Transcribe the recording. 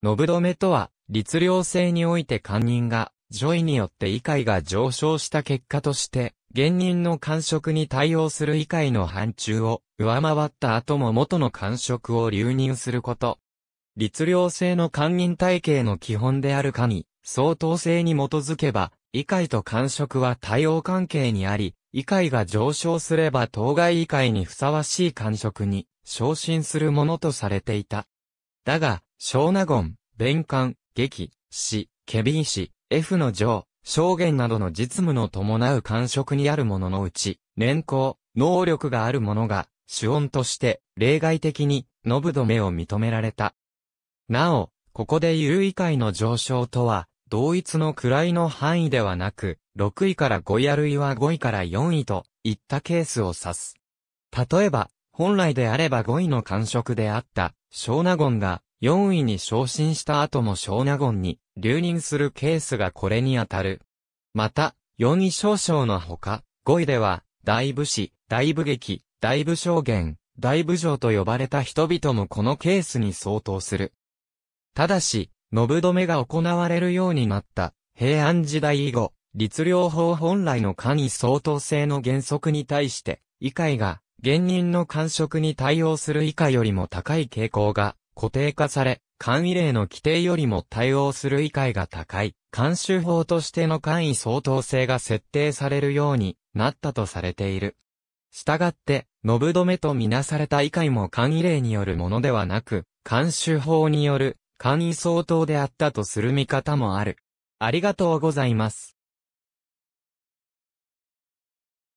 信留とは、律令制において官人が、女位によって議会が上昇した結果として、現人の官職に対応する議会の範疇を上回った後も元の官職を留任すること。律令制の官人体系の基本であるかに、相当性に基づけば、議会と官職は対応関係にあり、議会が上昇すれば当該議会にふさわしい官職に昇進するものとされていた。だが、小納言、弁官、劇、師、ケビン詩、F の上、証言などの実務の伴う官職にあるもののうち、年功、能力があるものが、主音として、例外的に、ノぶ止めを認められた。なお、ここで優位階の上昇とは、同一の位の範囲ではなく、6位から5位あるいは5位から4位といったケースを指す。例えば、本来であれば5位の官職であった、小納言が4位に昇進した後も小納言に留任するケースがこれにあたる。また、4位少将のほか、5位では、大武士、大武劇、大武将言、大武将と呼ばれた人々もこのケースに相当する。ただし、信留が行われるようになった平安時代以後、律令法本来の下に相当性の原則に対して、以下が、現任の官職に対応する以下よりも高い傾向が固定化され、簡易例の規定よりも対応する理解が高い、慣習法としての簡易相当性が設定されるようになったとされている。したがって、ノブ止めとみなされた以外も簡易例によるものではなく、慣習法による簡易相当であったとする見方もある。ありがとうございます。